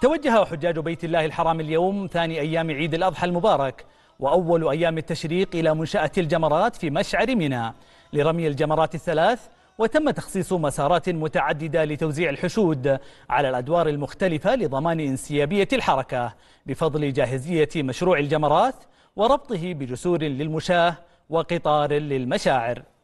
توجه حجاج بيت الله الحرام اليوم ثاني أيام عيد الأضحى المبارك وأول أيام التشريق إلى منشأة الجمرات في مشعر منى لرمي الجمرات الثلاث وتم تخصيص مسارات متعددة لتوزيع الحشود على الأدوار المختلفة لضمان انسيابية الحركة بفضل جاهزية مشروع الجمرات وربطه بجسور للمشاة وقطار للمشاعر